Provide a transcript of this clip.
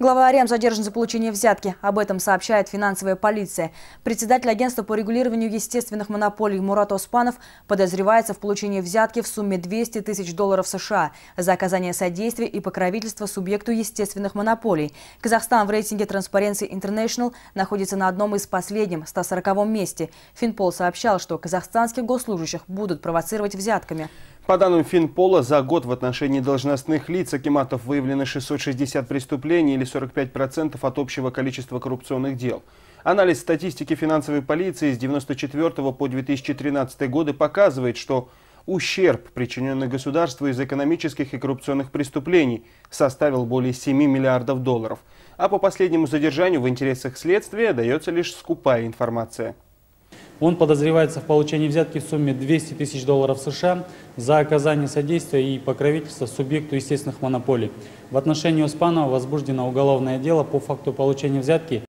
Глава Арем задержан за получение взятки. Об этом сообщает финансовая полиция. Председатель агентства по регулированию естественных монополий Мурат Оспанов подозревается в получении взятки в сумме 200 тысяч долларов США за оказание содействия и покровительства субъекту естественных монополий. Казахстан в рейтинге Transparency International находится на одном из последних 140 месте. Финпол сообщал, что казахстанских госслужащих будут провоцировать взятками. По данным Финпола, за год в отношении должностных лиц Акиматов выявлено 660 преступлений или 45% от общего количества коррупционных дел. Анализ статистики финансовой полиции с 1994 по 2013 годы показывает, что ущерб, причиненный государству из экономических и коррупционных преступлений, составил более 7 миллиардов долларов. А по последнему задержанию в интересах следствия дается лишь скупая информация. Он подозревается в получении взятки в сумме 200 тысяч долларов США за оказание содействия и покровительства субъекту естественных монополий. В отношении Успанова возбуждено уголовное дело по факту получения взятки